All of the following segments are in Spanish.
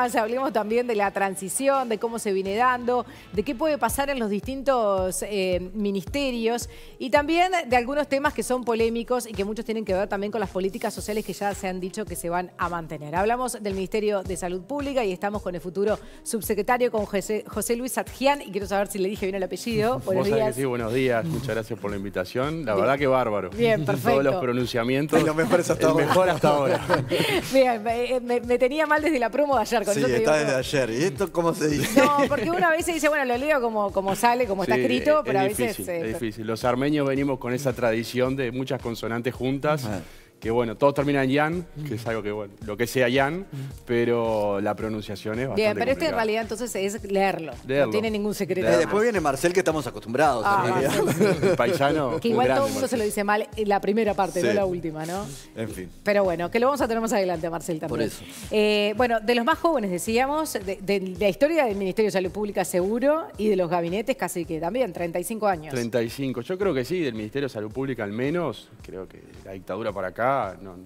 Ah, hablemos también de la transición, de cómo se viene dando, de qué puede pasar en los distintos eh, ministerios y también de algunos temas que son polémicos y que muchos tienen que ver también con las políticas sociales que ya se han dicho que se van a mantener. Hablamos del Ministerio de Salud Pública y estamos con el futuro subsecretario, con José, Luis Satjian, y quiero saber si le dije bien el apellido. Buenos días. buenos días, muchas gracias por la invitación. La verdad que bárbaro. Bien, perfecto. Todos los pronunciamientos. Y lo mejor hasta ahora. bien, eh, me, tenía mal desde la promo de ayer sí, está desde ayer. ¿Y esto cómo se dice? No, porque uno a veces dice, bueno, lo leo como, como sale, como está escrito, pero a veces... Difícil, es difícil. Los armenios venimos con esa tradición de muchas consonantes juntas. Ah que bueno, todos terminan en Yan, que es algo que bueno, lo que sea Yan, pero la pronunciación es bastante Bien, pero este en realidad entonces es leerlo. No tiene ningún secreto. Eh, después viene Marcel, que estamos acostumbrados. Ah, paisano. Que igual todo el mundo se lo dice mal en la primera parte, no la última, ¿no? En fin. Pero bueno, que lo vamos a tener más adelante, Marcel, también. Por eso. Eh, bueno, de los más jóvenes, decíamos, de, de la historia del Ministerio de Salud Pública seguro y de los gabinetes casi que también, 35 años. 35, yo creo que sí, del Ministerio de Salud Pública al menos, creo que la dictadura para acá, no,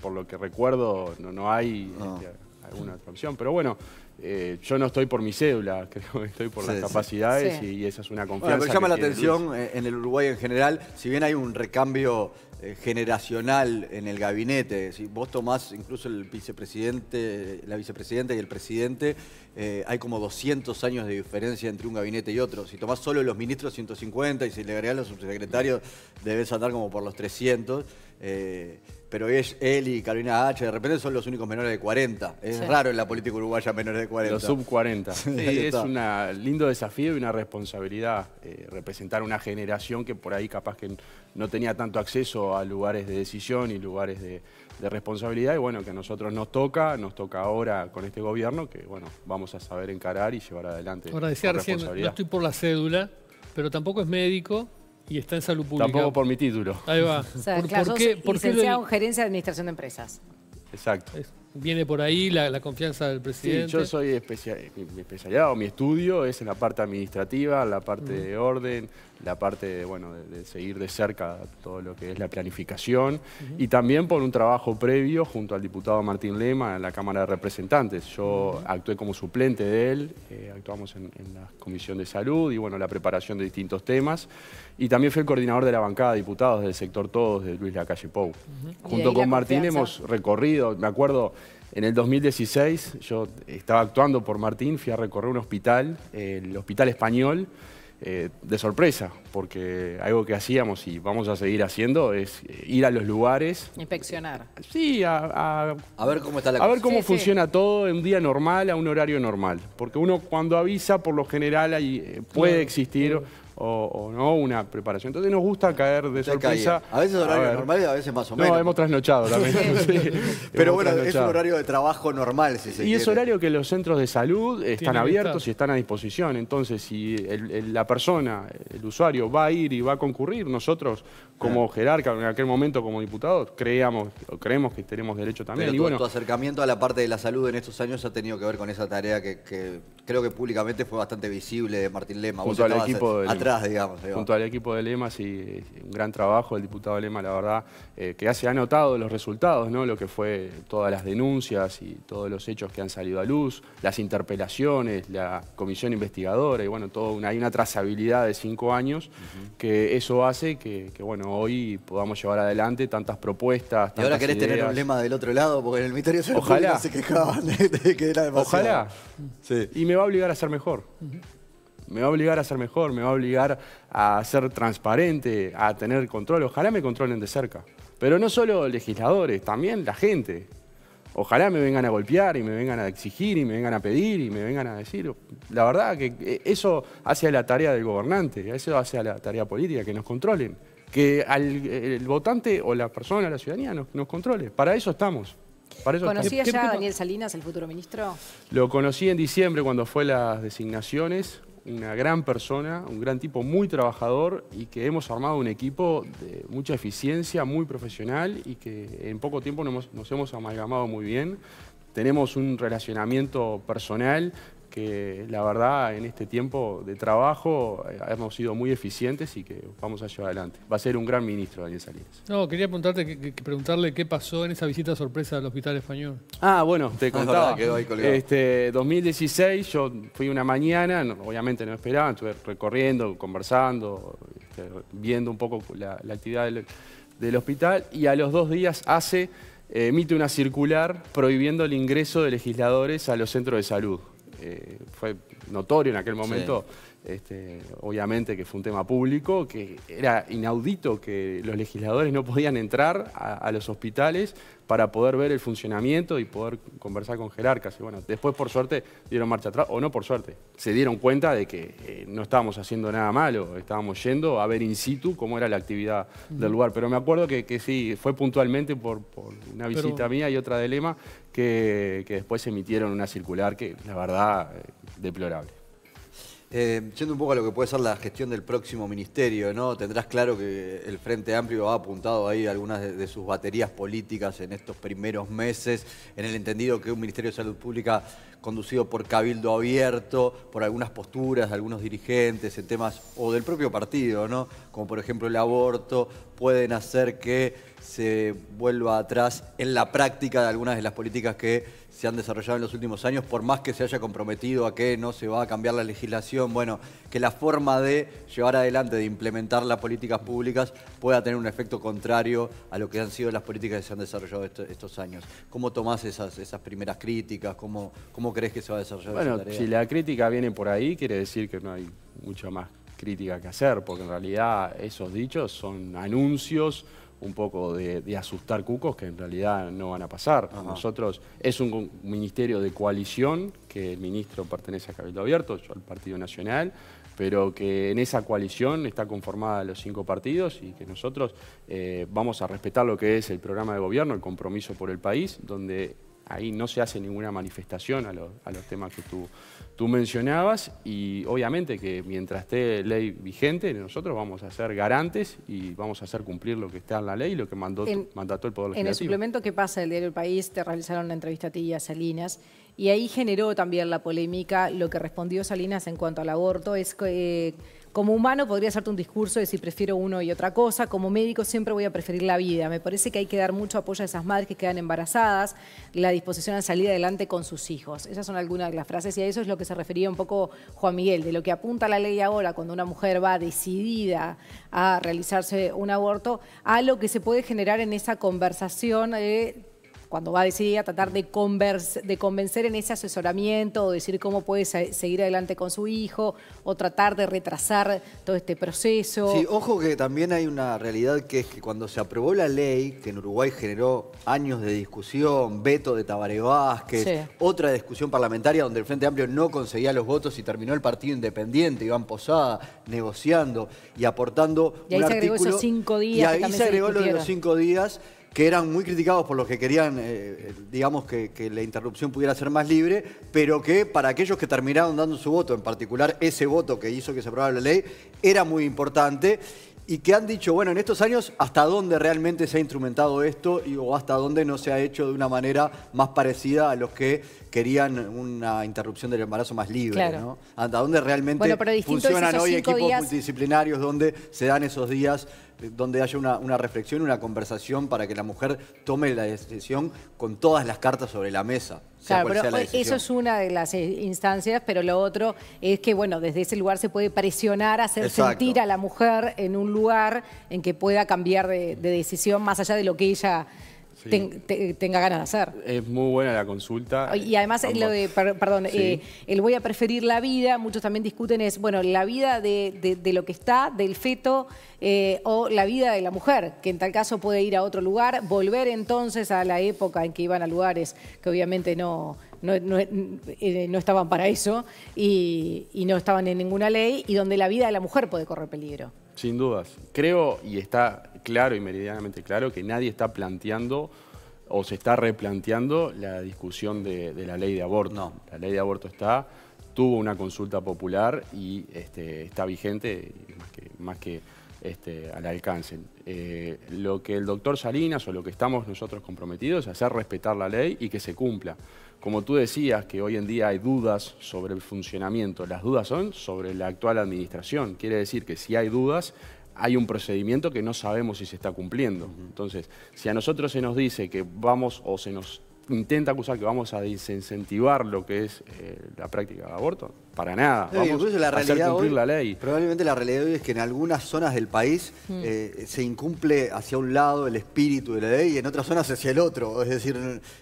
por lo que recuerdo, no, no hay este, alguna otra opción. Pero bueno, eh, yo no estoy por mi cédula, creo que estoy por las capacidades y, esa es una confianza. Bueno, pero llama la atención eh, en el Uruguay en general, si bien hay un recambio eh, generacional en el gabinete, si vos tomás incluso el vicepresidente, la vicepresidenta y el presidente, eh, hay como 200 años de diferencia entre un gabinete y otro. Si tomás solo los ministros, 150, y si le agregás los subsecretarios, debes andar como por los 300. Eh, pero es él y Carolina H. De repente son los únicos menores de 40. Es raro en la política uruguaya menores de 40. Los sub 40. es un lindo desafío y una responsabilidad eh, representar una generación que por ahí capaz que no tenía tanto acceso a lugares de decisión y lugares de, de responsabilidad y bueno, que a nosotros nos toca, nos toca ahora con este gobierno que bueno, vamos a saber encarar y llevar adelante. Ahora decía recién, no estoy por la cédula, pero tampoco es médico, y está en salud pública. Tampoco por mi título. Ahí va. O sea, ¿Por, qué, gerencia de administración de empresas. Exacto viene por ahí la, confianza del presidente. yo soy especial, mi, estudio es en la parte administrativa, la parte mm. de orden, la parte de, bueno, de, seguir de cerca todo lo que es la planificación y también por un trabajo previo junto al diputado Martín Lema en la Cámara de Representantes. Yo actué como suplente de él, eh, actuamos en, en, la Comisión de Salud y bueno, la preparación de distintos temas y también fue el coordinador de la bancada de diputados del sector Todos de Luis Lacalle Pou. Junto con Martín hemos recorrido, me acuerdo, en el 2016 yo estaba actuando por Martín, fui a recorrer un hospital, el Hospital Español, eh, de sorpresa, porque algo que hacíamos y vamos a seguir haciendo es eh, ir a los lugares. Inspeccionar. Eh, sí, a, ver cómo está la A ver cómo funciona todo en un día normal, a un horario normal. Porque uno cuando avisa, por lo general, ahí puede existir o, no una preparación. Entonces nos gusta caer de sorpresa. A veces horario normal y a veces más o menos. No, hemos trasnochado también. Pero bueno, es un horario de trabajo normal, si se Y es horario que los centros de salud están abiertos y están a disposición. Entonces, si la persona, el usuario, va a ir y va a concurrir, nosotros como jerarca en aquel momento como diputado, creíamos, creemos que tenemos derecho también. Pero y tu, acercamiento a la parte de la salud en estos años ha tenido que ver con esa tarea que, creo que públicamente fue bastante visible de Martín Lema. Junto al equipo de atrás, digamos. Junto al equipo de Lema, sí, un gran trabajo del diputado Lema, la verdad, eh, que ya se ha notado los resultados, ¿no? Lo que fue todas las denuncias y todos los hechos que han salido a luz, las interpelaciones, la comisión investigadora y bueno, todo hay una trazabilidad de cinco años que eso hace que bueno, hoy podamos llevar adelante tantas propuestas. y ahora querés tener un lema del otro lado, porque en el Ministerio se quejaban de que era demasiado. Ojalá. Y me va a obligar a ser mejor. Me va a obligar a ser mejor, me va a obligar a ser transparente, a tener control. Ojalá me controlen de cerca. Pero no solo legisladores, también la gente. Ojalá me vengan a golpear y me vengan a exigir y me vengan a pedir y me vengan a decir. La verdad que eh, eso hace a la tarea del gobernante, eso hace a la tarea política, que nos controlen que eh, el votante o la persona, la ciudadanía, nos, controle. Para eso estamos. Para ¿Conocía ya a Daniel Salinas, el futuro ministro? Lo conocí en diciembre cuando fue las designaciones. Una gran persona, un gran tipo muy trabajador y que hemos armado un equipo de mucha eficiencia, muy profesional y que en poco tiempo nos hemos amalgamado muy bien tenemos un relacionamiento personal que la verdad en este tiempo de trabajo eh, hemos sido muy eficientes y que vamos a llevar adelante. Va a ser un gran ministro Daniel Salinas. No, quería preguntarte, preguntarle qué pasó en esa visita sorpresa al Hospital Español. Ah, bueno, te contaba. este, 2016 yo fui una mañana, obviamente no esperaba, estuve recorriendo, conversando, este, viendo un poco la, actividad del hospital y a los dos días hace eh, emite una circular prohibiendo el ingreso de legisladores a los centros de salud. Eh, fue notorio en aquel momento este, obviamente que fue un tema público, que era inaudito que los legisladores no podían entrar a, los hospitales para poder ver el funcionamiento y poder conversar con jerarcas. Y bueno, después por suerte dieron marcha atrás, o no por suerte, se dieron cuenta de que eh, no estábamos haciendo nada malo, estábamos yendo a ver in situ cómo era la actividad del lugar. Pero me acuerdo que, sí, fue puntualmente por, una visita mía y otra de Lema, que después emitieron una circular que la verdad, eh, deplorable. Eh, yendo un poco a lo que puede ser la gestión del próximo ministerio, ¿no? Tendrás claro que el Frente Amplio ha apuntado ahí algunas de, de, sus baterías políticas en estos primeros meses, en el entendido que un Ministerio de Salud Pública conducido por Cabildo Abierto, por algunas posturas de algunos dirigentes en temas, o del propio partido, ¿no? Como por ejemplo el aborto, pueden hacer que se vuelva atrás en la práctica de algunas de las políticas que se han desarrollado en los últimos años, por más que se haya comprometido a que no se va a cambiar la legislación, bueno, que la forma de llevar adelante, de implementar las políticas públicas pueda tener un efecto contrario a lo que han sido las políticas que se han desarrollado estos años. ¿Cómo tomás esas, esas primeras críticas? ¿Cómo, ¿Cómo crees que se va a desarrollar bueno, Si la crítica viene por ahí, quiere decir que no hay mucha más crítica que hacer, porque en realidad esos dichos son anuncios un poco de, asustar cucos que en realidad no van a pasar. Nosotros es un ministerio de coalición, que el ministro pertenece a Cabildo Abierto, yo al Partido Nacional, pero que en esa coalición está conformada los cinco partidos y que nosotros eh, vamos a respetar lo que es el programa de gobierno, el compromiso por el país, donde ahí no se hace ninguna manifestación a, los temas que tú, mencionabas y obviamente que mientras esté ley vigente, nosotros vamos a ser garantes y vamos a hacer cumplir lo que está en la ley y lo que mandó, el Poder Legislativo. En el suplemento que pasa del diario El País, te realizaron una entrevista a ti y a Salinas y ahí generó también la polémica lo que respondió Salinas en cuanto al aborto, es que... Eh, como humano podría hacerte un discurso de si prefiero uno y otra cosa. Como médico siempre voy a preferir la vida. Me parece que hay que dar mucho apoyo a esas madres que quedan embarazadas, la disposición a salir adelante con sus hijos. Esas son algunas de las frases y a eso es lo que se refería un poco Juan Miguel, de lo que apunta la ley ahora cuando una mujer va decidida a realizarse un aborto, a lo que se puede generar en esa conversación. de cuando va a decidir a tratar de, de convencer en ese asesoramiento o decir cómo puede seguir adelante con su hijo o tratar de retrasar todo este proceso. Sí, ojo que también hay una realidad que es que cuando se aprobó la ley, que en Uruguay generó años de discusión, veto de Tabaré Vázquez, otra discusión parlamentaria donde el Frente Amplio no conseguía los votos y terminó el partido independiente, Iván Posada, negociando y aportando y ahí se agregó esos cinco días. Y ahí se agregó lo de los cinco días que eran muy criticados por los que querían, eh, digamos, que, la interrupción pudiera ser más libre, pero que para aquellos que terminaron dando su voto, en particular ese voto que hizo que se aprobara la ley, era muy importante y que han dicho, bueno, en estos años, ¿hasta dónde realmente se ha instrumentado esto y, o hasta dónde no se ha hecho de una manera más parecida a los que querían una interrupción del embarazo más libre? ¿Hasta dónde realmente funcionan hoy equipos multidisciplinarios donde se dan esos días donde haya una, reflexión, una conversación para que la mujer tome la decisión con todas las cartas sobre la mesa. claro, pero eso es una de las eh, instancias, pero lo otro es que, bueno, desde ese lugar se puede presionar, hacer sentir a la mujer en un lugar en que pueda cambiar de decisión más allá de lo que ella tenga ganas de hacer. Es muy buena la consulta. Y además, lo de, perdón, eh, el voy a preferir la vida, muchos también discuten es, bueno, la vida de, lo que está, del feto, eh, o la vida de la mujer, que en tal caso puede ir a otro lugar, volver entonces a la época en que iban a lugares que obviamente no, no, eh, estaban para eso y, no estaban en ninguna ley y donde la vida de la mujer puede correr peligro. Sin dudas. Creo, y está claro y meridianamente claro que nadie está planteando o se está replanteando la discusión de, la ley de aborto. No. La ley de aborto está, tuvo una consulta popular y este, está vigente, más que, este, al alcance. Eh, lo que el doctor Salinas o lo que estamos nosotros comprometidos es hacer respetar la ley y que se cumpla. Como tú decías, que hoy en día hay dudas sobre el funcionamiento, las dudas son sobre la actual administración. Quiere decir que si hay dudas hay un procedimiento que no sabemos si se está cumpliendo. Entonces, si a nosotros se nos dice que vamos o se nos intenta acusar que vamos a desincentivar lo que es eh, la práctica de aborto, para nada. No, Vamos la a hacer cumplir la ley. Probablemente la realidad hoy es que en algunas zonas del país mm. eh, se incumple hacia un lado el espíritu de la ley y en otras zonas hacia el otro. Es decir,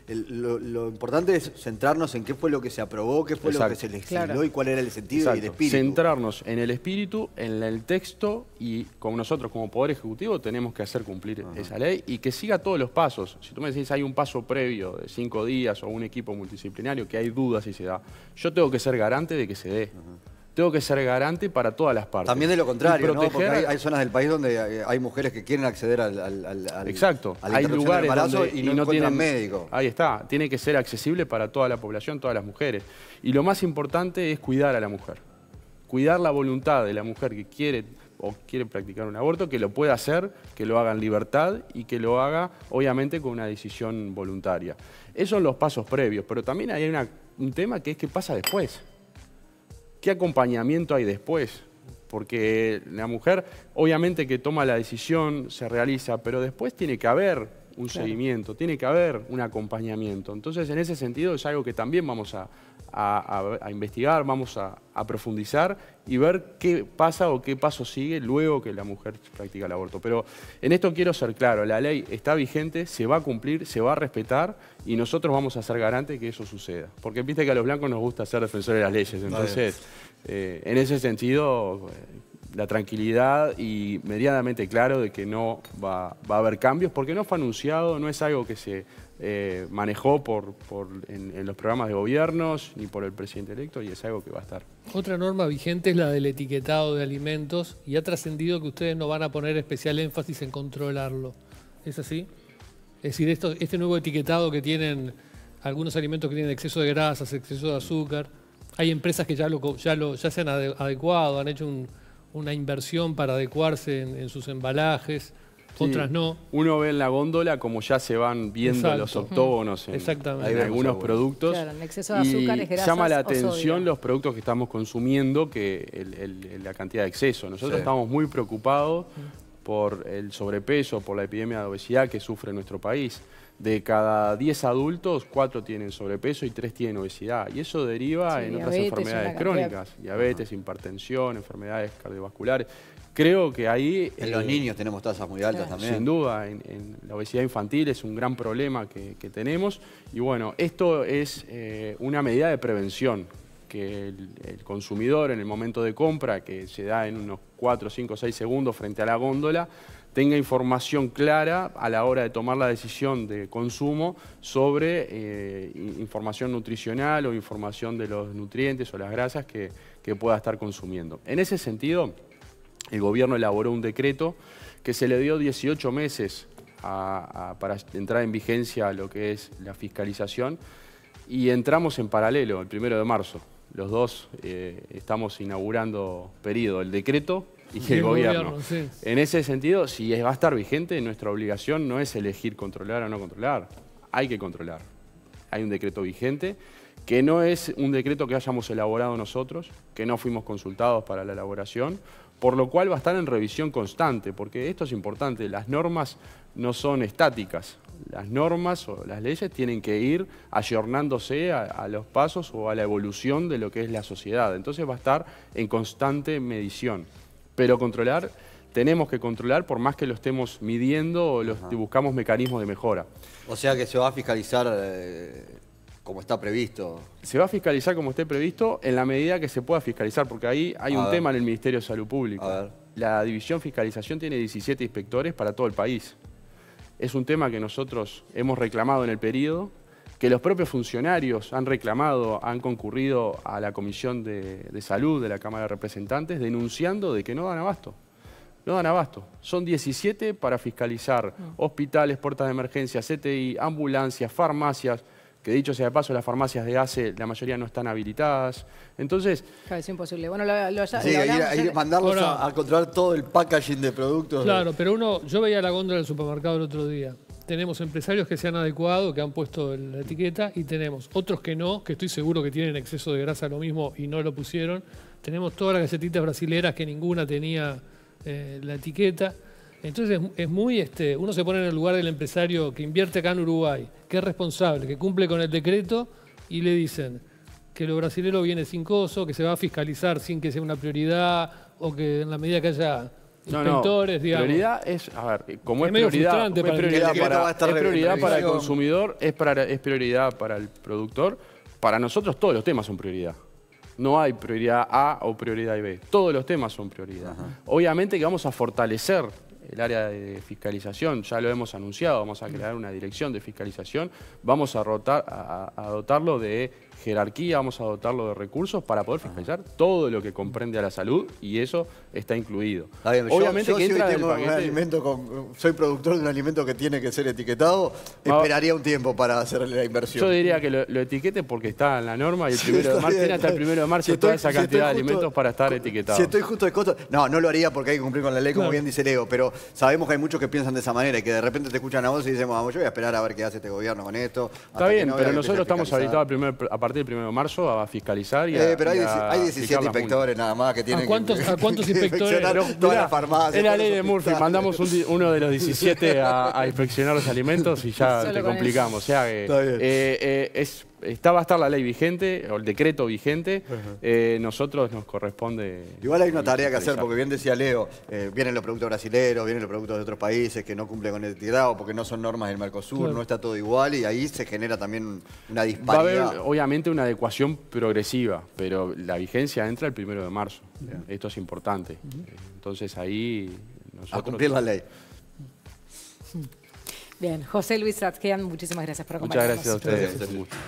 lo, importante es centrarnos en qué fue lo que se aprobó, qué fue lo que se legisló y cuál era el sentido y el espíritu. Centrarnos en el espíritu, en el texto y como nosotros como Poder Ejecutivo tenemos que hacer cumplir esa ley y que siga todos los pasos. Si tú me decís hay un paso previo de cinco días o un equipo multidisciplinario que hay dudas y se da, yo tengo que ser garante de que se tengo que ser garante para todas las partes. También de lo contrario, Porque hay, zonas del país donde eh, hay mujeres que quieren acceder al... al, Exacto. hay y no, tienen médico. Ahí está. Tiene que ser accesible para toda la población, todas las mujeres. Y lo más importante es cuidar a la mujer. Cuidar la voluntad de la mujer que quiere o quiere practicar un aborto, que lo pueda hacer, que lo haga en libertad y que lo haga, obviamente, con una decisión voluntaria. Esos son los pasos previos, pero también hay un tema que es que pasa después. ¿Qué acompañamiento hay después? Porque la mujer, obviamente que toma la decisión, se realiza, pero después tiene que haber un seguimiento, tiene que haber un acompañamiento. Entonces, en ese sentido es algo que también vamos a, investigar, vamos a, profundizar y ver qué pasa o qué paso sigue luego que la mujer practica el aborto. Pero en esto quiero ser claro, la ley está vigente, se va a cumplir, se va a respetar y nosotros vamos a ser garantes que eso suceda. Porque viste que a los blancos nos gusta ser defensores de las leyes, entonces, eh, en ese sentido, eh, la tranquilidad y medianamente claro de que no va, a haber cambios, porque no fue anunciado, no es algo que se eh, manejó por, en, los programas de gobiernos ni por el presidente electo y es algo que va a estar. Otra norma vigente es la del etiquetado de alimentos y ha trascendido que ustedes no van a poner especial énfasis en controlarlo. ¿Es así? Es decir, esto, este nuevo etiquetado que tienen algunos alimentos que tienen exceso de grasas, exceso de azúcar, hay empresas que ya, lo, ya, lo, ya se han adecuado, han hecho un una inversión para adecuarse en, sus embalajes, otras no. Uno ve en la góndola como ya se van viendo los octógonos en, Exactamente. algunos productos. Claro, exceso de llama la atención los productos que estamos consumiendo, que la cantidad de exceso. Nosotros estamos muy preocupados por el sobrepeso, por la epidemia de obesidad que sufre nuestro país de cada 10 adultos, 4 tienen sobrepeso y 3 tienen obesidad. Y eso deriva en otras enfermedades crónicas, diabetes, hipertensión, enfermedades cardiovasculares. Creo que ahí... En los eh, niños tenemos tasas muy altas también. Sin duda, en, la obesidad infantil es un gran problema que, tenemos. Y bueno, esto es eh, una medida de prevención que el, el, consumidor en el momento de compra, que se da en unos 4, 5, 6 segundos frente a la góndola, tenga información clara a la hora de tomar la decisión de consumo sobre eh, información nutricional o información de los nutrientes o las grasas que, pueda estar consumiendo. En ese sentido, el gobierno elaboró un decreto que se le dio 18 meses para entrar en vigencia lo que es la fiscalización y entramos en paralelo el primero de marzo. Los dos eh, estamos inaugurando periodo, el decreto y, el gobierno. En ese sentido, si va a estar vigente, nuestra obligación no es elegir controlar o no controlar. Hay que controlar. Hay un decreto vigente que no es un decreto que hayamos elaborado nosotros, que no fuimos consultados para la elaboración, por lo cual va a estar en revisión constante, porque esto es importante, las normas no son estáticas, las normas o las leyes tienen que ir ayornándose a, los pasos o a la evolución de lo que es la sociedad, entonces va a estar en constante medición. Pero controlar, tenemos que controlar por más que lo estemos midiendo o buscamos mecanismos de mejora. O sea que se va a fiscalizar eh, como está previsto. Se va a fiscalizar como esté previsto en la medida que se pueda fiscalizar, porque ahí hay un tema en el Ministerio de Salud Pública. La División Fiscalización tiene 17 inspectores para todo el país. Es un tema que nosotros hemos reclamado en el periodo que los propios funcionarios han reclamado, han concurrido a la Comisión de, Salud de la Cámara de Representantes denunciando de que no dan abasto. No dan abasto. Son 17 para fiscalizar mm. hospitales, puertas de emergencia, CTI, ambulancias, farmacias, que dicho sea de paso, las farmacias de ACE, la mayoría no están habilitadas. Entonces... Claro, es imposible. Bueno, sí, mandarlos a, controlar todo el packaging de productos. Claro, pero uno... Yo veía la góndola del supermercado el otro día tenemos empresarios que se han adecuado, que han puesto la etiqueta, y tenemos otros que no, que estoy seguro que tienen exceso de grasa lo mismo y no lo pusieron. Tenemos todas las gacetitas brasileras que ninguna tenía eh, la etiqueta. Entonces es muy, este, uno se pone en el lugar del empresario que invierte acá en Uruguay, que es responsable, que cumple con el decreto y le dicen que lo brasilero viene sin coso, que se va a fiscalizar sin que sea una prioridad o que en la medida que haya no, no. Prioridad es, a ver, como es, prioridad, para, el consumidor, es, para, es prioridad para el productor, para nosotros todos los temas son prioridad. No hay prioridad A o prioridad B. Todos los temas son prioridad. Obviamente que vamos a fortalecer el área de fiscalización, ya lo hemos anunciado, vamos a crear una dirección de fiscalización, vamos a, rotar, a dotarlo de jerarquía, vamos a dotarlo de recursos para poder financiar todo lo que comprende a la salud y eso está incluido. Obviamente yo, yo tengo un alimento soy productor de un alimento que tiene que ser etiquetado, ah. esperaría un tiempo para hacerle la inversión. Yo diría que lo, etiquete porque está en la norma y el primero de marzo, hasta el primero de marzo toda esa cantidad de alimentos para estar etiquetado. Si estoy justo de costo, no, no lo haría porque hay que cumplir con la ley, como bien dice Leo, pero sabemos que hay muchos que piensan de esa manera y que de repente te escuchan a vos y dicen, vamos, yo voy a esperar a ver qué hace este gobierno con esto. Está bien, pero nosotros estamos habilitados a primer, partir del 1 de marzo a fiscalizar y a, eh, pero hay, hay 17 inspectores nada más que tienen ¿A cuántos, que, ¿a cuántos inspectores? En la ley de Murphy, mandamos uno de los 17 a, inspeccionar los alimentos y ya te complicamos. O sea que eh, eh, es está, va a estar la ley vigente, o el decreto vigente, eh, nosotros nos corresponde... Igual hay una tarea que hacer, porque bien decía Leo, eh, vienen los productos brasileños, vienen los productos de otros países que no cumplen con el tirado, porque no son normas del Mercosur, no está todo igual, y ahí se genera también una disparidad. Va a haber, obviamente, una adecuación progresiva, pero la vigencia entra el primero de marzo. Esto es importante. Entonces ahí... Nosotros... A cumplir la ley. Bien, José Luis Ratkean, muchísimas gracias por acompañarnos. Muchas gracias a ustedes.